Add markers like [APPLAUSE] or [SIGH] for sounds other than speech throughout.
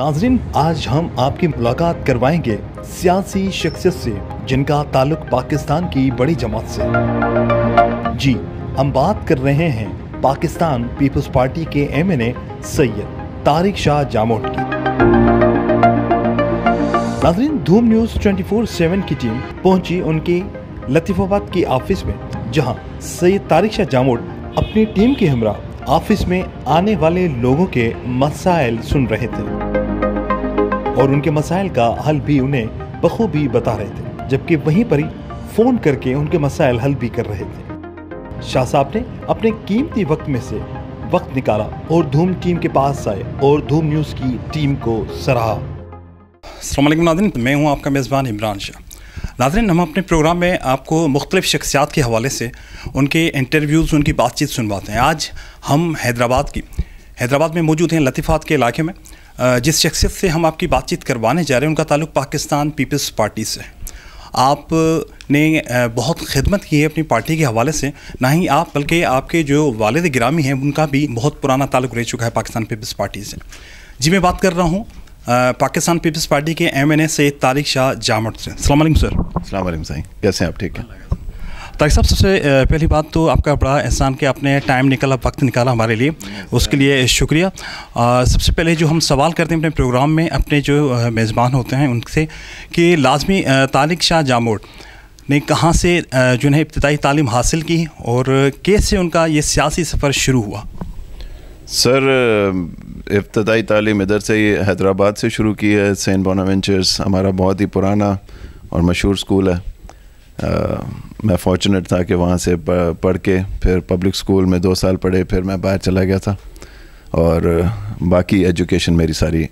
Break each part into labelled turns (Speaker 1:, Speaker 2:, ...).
Speaker 1: नाजरीन आज हम आपकी मुलाकात करवाएंगे सियासी शख्सियत से जिनका ताल्लुक पाकिस्तान की बड़ी जमात से जी हम बात कर रहे हैं पाकिस्तान पीपल्स पार्टी के M N A Syed Tariq Shah Jamot की नाजरीन धूम न्यूज 24/7 की टीम पहुंची उनकी लतीफाबाद की ऑफिस में जहां सैयद तारिक शाह जामोट अपनी टीम के हमरा ऑफिस में आने वाले लोगों के मसाइल सुन रहे थे और उनके मसाइल का हल भी उन्हें बखूबी बता रहे थे जबकि वहीं पर ही फ़ोन करके उनके मसाइल हल भी कर रहे थे शाह साहब ने अपने कीमती वक्त में से वक्त निकाला और धूम टीम के पास आए और धूम न्यूज़ की टीम को सराहा अलमैकम नादिन मैं हूँ आपका मेज़बान इमरान शाह नादिन हम अपने प्रोग्राम में आपको मुख्तलिफ शख्सियात के हवाले से उनके इंटरव्यूज़ उनकी बातचीत सुनवाते हैं आज हम हैदराबाद की हैदराबाद में मौजूद हैं लतीफ़ात के इलाके में जिस शख्सियत से हम आपकी बातचीत करवाने जा रहे हैं उनका ताल्लुक पाकिस्तान पीपल्स पार्टी से आपने बहुत खिदमत की है अपनी पार्टी के हवाले से ना ही आप बल्कि आपके जो वालद ग्रामी हैं उनका भी बहुत पुराना ताल्लुक रह चुका है पाकिस्तान पीपल्स पार्टी से जी मैं बात कर रहा हूँ पाकिस्तान पीपल्स पार्टी के M N A Syed Tariq Shah Jamot से अलमैकम सर अलमैकम सही
Speaker 2: कैसे हैं आप ठीक है
Speaker 1: ताकि तो साहब सबसे पहली बात तो आपका बड़ा एहसान कि आपने टाइम निकाला वक्त निकाला हमारे लिए उसके लिए शुक्रिया सबसे पहले जो हम सवाल करते हैं अपने प्रोग्राम में अपने जो मेज़बान होते हैं उनसे कि लाजमी तालिक शाह जामोट ने कहाँ से जो है इब्तदाई तालीम हासिल की और कैसे उनका ये सियासी सफ़र शुरू हुआ
Speaker 2: सर इब्तदाई तालीम इधर से ही हैदराबाद से शुरू की है सेंट बोनावेंचर्स हमारा बहुत ही पुराना और मशहूर स्कूल है मैं फॉर्चुनेट था कि वहाँ से पढ़ के फिर पब्लिक स्कूल में दो साल पढ़े फिर मैं बाहर चला गया था और बाकी एजुकेशन मेरी सारी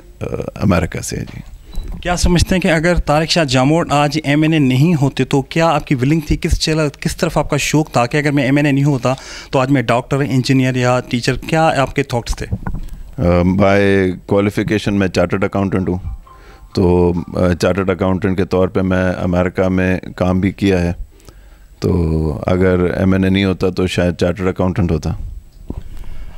Speaker 2: अमेरिका से है जी
Speaker 1: क्या समझते हैं कि अगर तारक शाह जामोड आज एम एन ए नहीं होते तो क्या आपकी विलिंग थी किस चल किस तरफ आपका शौक था कि अगर मैं एम एन ए नहीं होता तो आज मैं डॉक्टर इंजीनियर या टीचर क्या आपके थाट्स थे
Speaker 2: बाय क्वालिफिकेशन मैं चार्टर्ड अकाउंटेंट हूँ तो चार्टर्ड अकाउंटेंट के तौर पे मैं अमेरिका में काम भी किया है तो अगर एम एन ए नहीं होता तो शायद चार्टर्ड अकाउंटेंट होता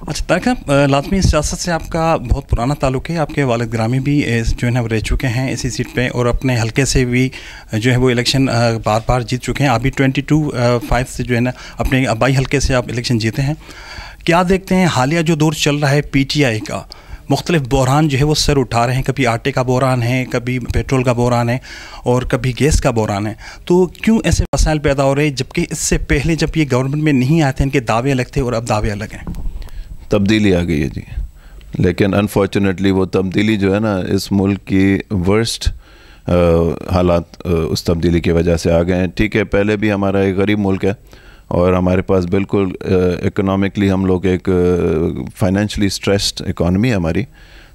Speaker 1: अच्छा तारक लाजमी सियासत से आपका बहुत पुराना ताल्लुक है आपके वालद ग्रामी भी जो है वो रह चुके हैं इसी सीट पे और अपने हल्के से भी जो है वो इलेक्शन बार बार जीत चुके हैं अभी ट्वेंटी टू फाइव से जो है ना अपने अबाई हल्के से आप इलेक्शन जीते हैं क्या देखते हैं हालिया जो दौर चल रहा है पीटीआई का मुख्तलिफ बहरान जो है वो सर उठा रहे हैं कभी आटे का बहरान है कभी पेट्रोल का बहरान है और कभी गैस का बहरान है तो क्यों ऐसे मसाइल पैदा हो रहे हैं जबकि इससे पहले जब ये गवर्नमेंट में नहीं आए थे इनके दावे अलग थे और अब दावे अलग हैं
Speaker 2: तब्दीली आ गई है जी लेकिन अनफॉर्चुनेटली वो तब्दीली जो है ना इस मुल्क की वर्स्ट हालात उस तब्दीली की वजह से आ गए हैं ठीक है पहले भी हमारा एक गरीब मुल्क है और हमारे पास बिल्कुल इकोनॉमिकली हम लोग एक फाइनेंशली स्ट्रेस्ड इकॉनमी है हमारी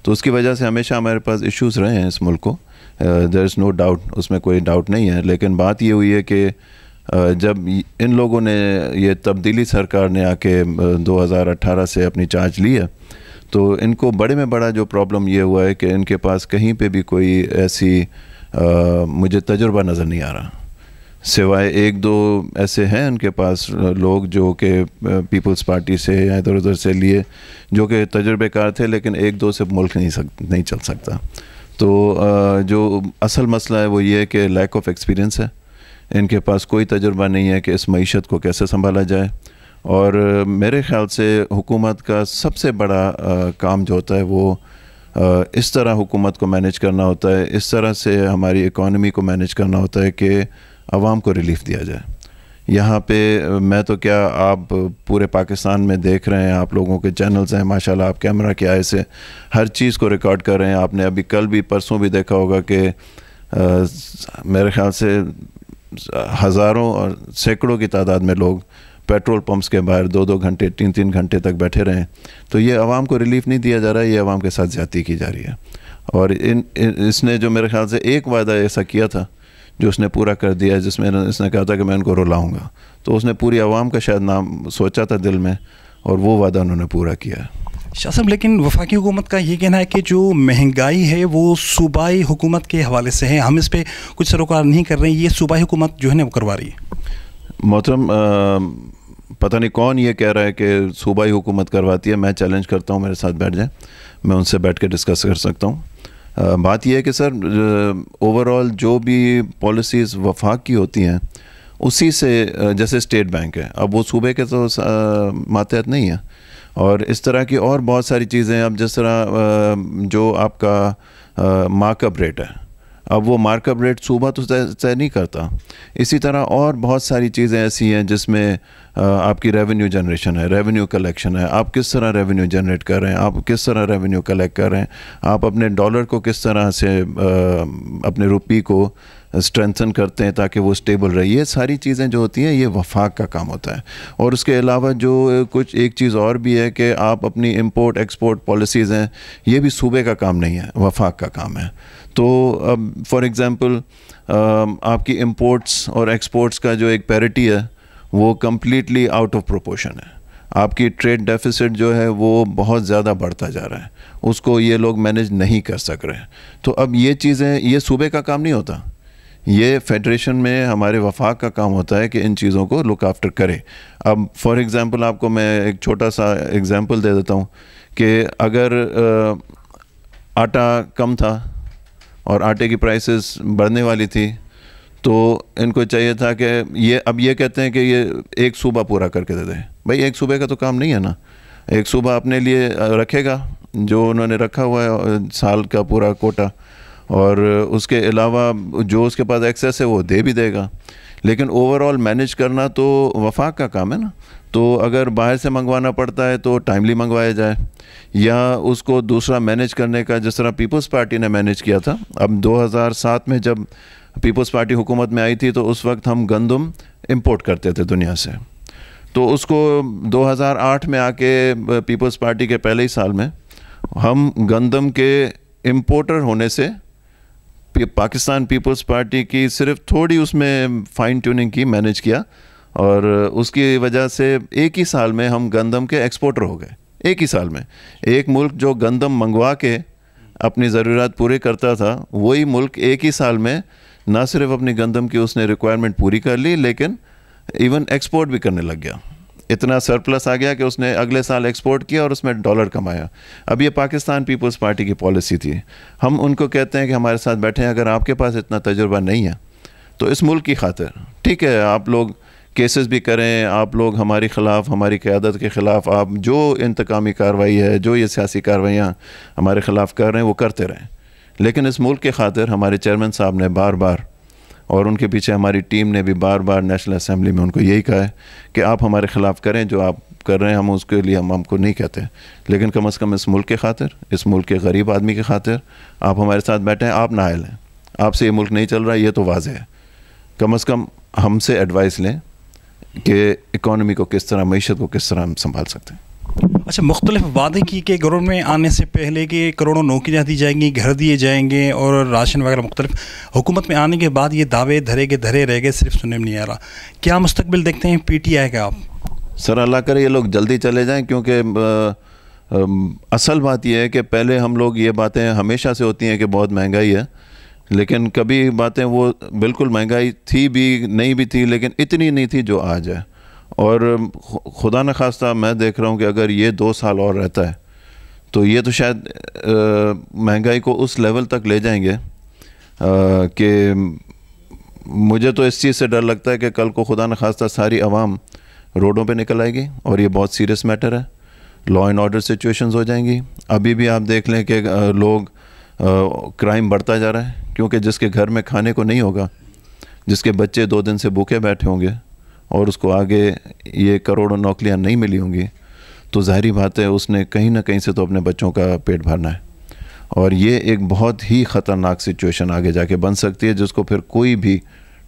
Speaker 2: तो उसकी वजह से हमेशा हमारे पास इश्यूज रहे हैं इस मुल्क को देर इज़ नो डाउट उसमें कोई डाउट नहीं है लेकिन बात ये हुई है कि जब इन लोगों ने ये तब्दीली सरकार ने आके 2018 से अपनी चार्ज ली है तो इनको बड़े में बड़ा जो प्रॉब्लम ये हुआ है कि इनके पास कहीं पे भी कोई ऐसी आ, मुझे तजुर्बा नज़र नहीं आ रहा सिवाय एक दो ऐसे हैं उनके पास लोग जो कि पीपल्स पार्टी से या इधर उधर से लिए जो कि तजर्बेकार थे लेकिन एक दो से मुल्क नहीं सक नहीं चल सकता तो जो असल मसला है वो ये है कि लैक ऑफ एक्सपीरियंस है इनके पास कोई तजर्बा नहीं है कि इस मीशत को कैसे संभाला जाए और मेरे ख्याल से हुकूमत का सबसे बड़ा काम जो होता है वो इस तरह हुकूमत को मैनेज करना होता है इस तरह से हमारी इकॉनमी को मैनेज करना होता है कि आवाम को रिलीफ दिया जाए यहाँ पे मैं तो क्या आप पूरे पाकिस्तान में देख रहे हैं आप लोगों के चैनल्स हैं माशाल्लाह आप कैमरा के आए से हर चीज़ को रिकॉर्ड कर रहे हैं आपने अभी कल भी परसों भी देखा होगा कि मेरे ख्याल से हज़ारों और सैकड़ों की तादाद में लोग पेट्रोल पम्प्स के बाहर दो दो घंटे तीन तीन घंटे तक बैठे रहें तो ये आवाम को रिलीफ नहीं दिया जा रहा है ये आवाम के साथ ज़्यादा की जा रही है और इन, इन इसने जो मेरे ख्याल से एक वायदा ऐसा किया था जो उसने पूरा कर दिया जिसमें इसने कहा था कि मैं उनको रुलाऊंगा तो उसने पूरी आवाम का शायद नाम सोचा था दिल में और वो वादा उन्होंने पूरा किया
Speaker 1: शाह साहब लेकिन वफाकी हुकूमत का ये कहना है कि जो महंगाई है वो सूबाई हुकूमत के हवाले से है हम इस पर कुछ सरोकार नहीं कर रहे हैं ये सूबाई हुकूमत जो है ना वो करवा रही है
Speaker 2: मोहतरम पता नहीं कौन ये कह रहा है कि सूबाई हुकूमत करवाती है मैं चैलेंज करता हूँ मेरे साथ बैठ जाए मैं उनसे बैठ कर डिस्कस कर सकता हूँ बात यह है कि सर ओवरऑल जो भी पॉलिसीज़ वफाक की होती हैं उसी से जैसे स्टेट बैंक है अब वो सूबे के तो मातहत नहीं है और इस तरह की और बहुत सारी चीज़ें अब जिस तरह जो आपका मार्कअप रेट है अब वो मार्कअप रेट सूबा तो तय नहीं करता इसी तरह और बहुत सारी चीज़ें ऐसी हैं जिसमें आपकी रेवेन्यू जनरेशन है रेवेन्यू कलेक्शन है आप किस तरह रेवेन्यू जनरेट कर रहे हैं आप किस तरह रेवेन्यू कलेक्ट कर रहे हैं आप अपने डॉलर को किस तरह से अपने रुपी को स्ट्रेंथन करते हैं ताकि वो स्टेबल रहे ये सारी चीज़ें जो होती हैं ये वफाक का काम होता है और उसके अलावा जो कुछ एक चीज़ और भी है कि आप अपनी इम्पोर्ट एक्सपोर्ट पॉलिसीज़ हैं ये भी सूबे का काम नहीं है वफाक का काम है तो अब फॉर एग्ज़ाम्पल आपकी इम्पोर्ट्स और एक्सपोर्ट्स का जो एक पैरिटी है वो कम्प्लीटली आउट ऑफ प्रोपोर्शन है आपकी ट्रेड डेफिसिट जो है वो बहुत ज़्यादा बढ़ता जा रहा है उसको ये लोग मैनेज नहीं कर सक रहे तो अब ये चीज़ें ये सूबे का काम नहीं होता ये फेडरेशन में हमारे वफाक का काम होता है कि इन चीज़ों को लुक आफ्टर करे अब फॉर एग्ज़ाम्पल आपको मैं एक छोटा सा एग्ज़ाम्पल दे देता हूँ कि अगर आ, आटा कम था और आटे की प्राइसेस बढ़ने वाली थी तो इनको चाहिए था कि ये अब ये कहते हैं कि ये एक सूबा पूरा करके दे दें भाई एक सूबे का तो काम नहीं है ना एक सूबा अपने लिए रखेगा जो उन्होंने रखा हुआ है साल का पूरा कोटा और उसके अलावा जो उसके पास एक्सेस है वो दे भी देगा लेकिन ओवरऑल मैनेज करना तो वफाक का काम है ना तो अगर बाहर से मंगवाना पड़ता है तो टाइमली मंगवाया जाए या उसको दूसरा मैनेज करने का जिस तरह पीपल्स पार्टी ने मैनेज किया था अब 2007 में जब पीपल्स पार्टी हुकूमत में आई थी तो उस वक्त हम गंदम इंपोर्ट करते थे दुनिया से तो उसको 2008 में आके पीपल्स पार्टी के पहले ही साल में हम गंदम के इम्पोर्टर होने से पाकिस्तान पीपल्स पार्टी की सिर्फ थोड़ी उसमें फ़ाइन ट्यूनिंग की मैनेज किया और उसकी वजह से एक ही साल में हम गंदम के एक्सपोर्टर हो गए एक ही साल में एक मुल्क जो गंदम मंगवा के अपनी ज़रूरत पूरी करता था वही मुल्क एक ही साल में ना सिर्फ अपनी गंदम की उसने रिक्वायरमेंट पूरी कर ली लेकिन इवन एक्सपोर्ट भी करने लग गया इतना सरप्लस आ गया कि उसने अगले साल एक्सपोर्ट किया और उसमें डॉलर कमाया अब ये पाकिस्तान पीपल्स पार्टी की पॉलिसी थी हम उनको कहते हैं कि हमारे साथ बैठे हैं अगर आपके पास इतना तजुर्बा नहीं है तो इस मुल्क की खातिर ठीक है आप लोग केसेस भी करें आप लोग हमारे ख़िलाफ़ हमारी क़्यादत के ख़िलाफ़ आप जो इंतकामी कार्रवाई है जो ये सियासी कार्रवाइयाँ हमारे ख़िलाफ़ कर रहे हैं वो करते रहें लेकिन इस मुल्क के खातिर हमारे चेयरमैन साहब ने बार बार और उनके पीछे हमारी टीम ने भी बार बार नेशनल असम्बली में उनको यही कहा है कि आप हमारे ख़िलाफ़ करें जो आप कर रहे हैं हम उसके लिए हम हमको नहीं कहते लेकिन कम अज़ कम इस मुल्क के खातिर इस मुल्क के गरीब आदमी के खातिर आप हमारे साथ बैठे हैं आप नाहल हैं आपसे ये मुल्क नहीं चल रहा ये तो वाज है कम अज़ कम हमसे एडवाइस लें कि इकॉनमी को किस तरह मीशत को किस तरह हम संभाल सकते हैं
Speaker 1: अच्छा मुख्तलिफ वादे की कि गवर्नमेंट में आने से पहले के करोड़ों नौकरियाँ दी जाएंगी घर दिए जाएंगे और राशन वगैरह मुख्तलिफ हुकूमत में आने के बाद ये दावे धरे के धरे रह गए सिर्फ सुनने में नहीं आ रहा क्या मुस्तबिल देखते हैं पी टी आई का आप
Speaker 2: सर अल्लाह करे ये लोग जल्दी चले जाएँ क्योंकि असल बात यह है कि पहले हम लोग ये बातें हमेशा से होती हैं कि बहुत महंगाई है लेकिन कभी बातें वो बिल्कुल महंगाई थी भी नहीं भी थी लेकिन इतनी नहीं थी जो आज है और खुदा न खास्ता मैं देख रहा हूँ कि अगर ये दो साल और रहता है तो ये तो शायद महंगाई को उस लेवल तक ले जाएंगे कि मुझे तो इस चीज़ से डर लगता है कि कल को खुदा न खास्ता सारी आवाम रोडों पे निकल आएगी और ये बहुत सीरियस मैटर है लॉ एंड ऑर्डर सिचुएशंस हो जाएंगी अभी भी आप देख लें कि लोग क्राइम बढ़ता जा रहा है क्योंकि जिसके घर में खाने को नहीं होगा जिसके बच्चे दो दिन से भूखे बैठे होंगे और उसको आगे ये करोड़ों नौकरियाँ नहीं मिली होंगी तो ज़ाहरी बात है उसने कहीं ना कहीं से तो अपने बच्चों का पेट भरना है और ये एक बहुत ही ख़तरनाक सिचुएशन आगे जाके बन सकती है जिसको फिर कोई भी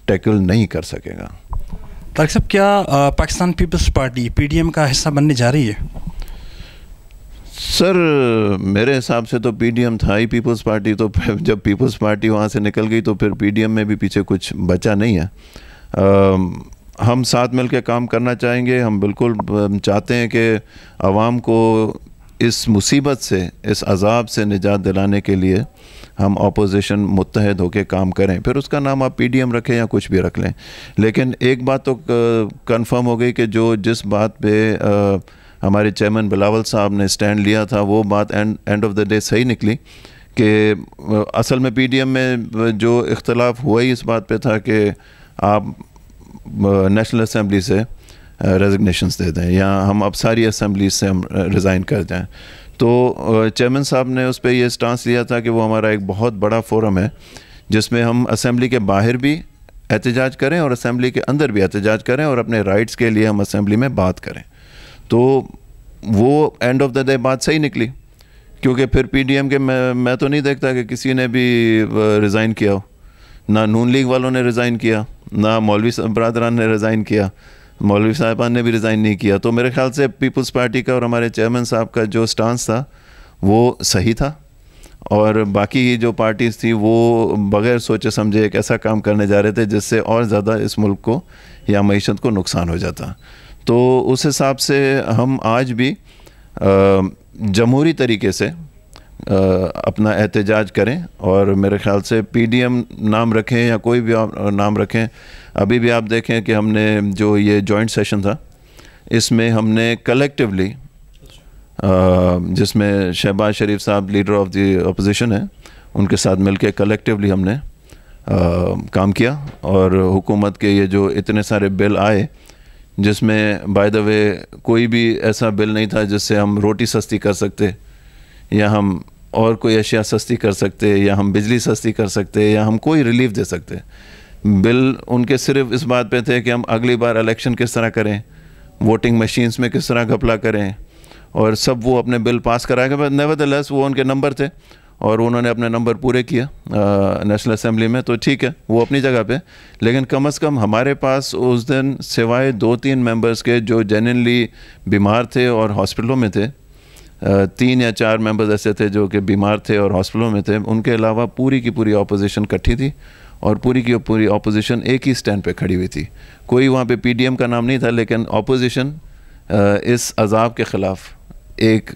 Speaker 2: टैकल नहीं कर सकेगा
Speaker 1: तारक साहब क्या पाकिस्तान पीपल्स पार्टी पीडीएम का हिस्सा बनने जा रही है
Speaker 2: सर मेरे हिसाब से तो पीडीएम था ही पीपल्स पार्टी तो [LAUGHS] जब पीपल्स पार्टी वहाँ से निकल गई तो फिर पीडीएम में भी पीछे कुछ बचा नहीं है आ, हम साथ मिल के काम करना चाहेंगे हम बिल्कुल चाहते हैं कि आवाम को इस मुसीबत से इस अजाब से निजात दिलाने के लिए हम अपोजिशन मुतहद होकर काम करें फिर उसका नाम आप एम रखें या कुछ भी रख लें लेकिन एक बात तो कन्फर्म हो गई कि जो जिस बात पे आ, हमारे चेयरमैन बिलावल साहब ने स्टैंड लिया था वो बात end end of the day सही निकली कि असल में पीडीएम में जो इख्तलाफ हुआ ही इस बात पे था कि आप नेशनल असम्बली से रेजिग्नेशन दे दें या हम अब सारी असम्बली से हम रिज़ाइन कर दें तो चेयरमैन साहब ने उस पर यह स्टांस लिया था कि वो हमारा एक बहुत बड़ा फोरम है जिसमें हम असम्बली के बाहर भी एहतजाज करें और असम्बली के अंदर भी एहतजाज करें और अपने राइट्स के लिए हम असम्बली में बात करें तो वो एंड ऑफ द डे बात सही निकली क्योंकि फिर पीडीएम के मैं मैं तो नहीं देखता कि किसी ने भी रिज़ाइन किया हो ना नून लीग वालों ने रिज़ाइन किया ना मौलवी बरदरान ने रिज़ाइन किया मौलवी साहिबान ने भी रिज़ाइन नहीं किया तो मेरे ख्याल से पीपल्स पार्टी का और हमारे चेयरमैन साहब का जो स्टांस था वो सही था और बाकी जो पार्टीज़ थी वो बग़ैर सोचे समझे एक ऐसा काम करने जा रहे थे जिससे और ज़्यादा इस मुल्क को या मीशत को नुकसान हो जाता तो उस हिसाब से हम आज भी जमहूरी तरीके से अपना एहतजाज करें और मेरे ख्याल से पीडीएम नाम रखें या कोई भी नाम रखें अभी भी आप देखें कि हमने जो ये जॉइंट सेशन था इसमें हमने कलेक्टिवली जिसमें शहबाज शरीफ साहब लीडर ऑफ द अपोजिशन है उनके साथ मिलकर कलेक्टिवली हमने आ, काम किया और हुकूमत के ये जो इतने सारे बिल आए जिसमें बाय द वे कोई भी ऐसा बिल नहीं था जिससे हम रोटी सस्ती कर सकते या हम और कोई अशिया सस्ती कर सकते या हम बिजली सस्ती कर सकते या हम कोई रिलीफ दे सकते बिल उनके सिर्फ इस बात पे थे कि हम अगली बार इलेक्शन किस तरह करें वोटिंग मशीन्स में किस तरह घपला करें और सब वो अपने बिल पास गए नवद नेवर वो उनके नंबर थे और उन्होंने अपने नंबर पूरे किया नेशनल असम्बली में तो ठीक है वो अपनी जगह पे लेकिन कम से कम हमारे पास उस दिन सिवाय दो तीन मेंबर्स के जो जेनली बीमार थे और हॉस्पिटलों में थे तीन या चार मेंबर्स ऐसे थे जो कि बीमार थे और हॉस्पिटलों में थे उनके अलावा पूरी की पूरी अपोजिशन इकट्ठी थी और पूरी की पूरी अपोजिशन एक ही स्टैंड पे खड़ी हुई थी कोई वहाँ पे पीडीएम का नाम नहीं था लेकिन अपोजिशन इस अजाब के ख़िलाफ़ एक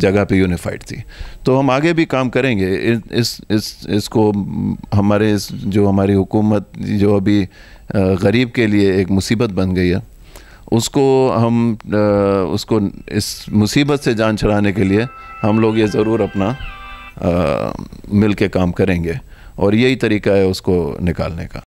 Speaker 2: जगह पे यूनिफाइड थी तो हम आगे भी काम करेंगे इस इस इसको हमारे इस जो हमारी हुकूमत जो अभी गरीब के लिए एक मुसीबत बन गई है उसको हम उसको इस मुसीबत से जान छुड़ाने के लिए हम लोग ये ज़रूर अपना मिल के काम करेंगे और यही तरीका है उसको निकालने का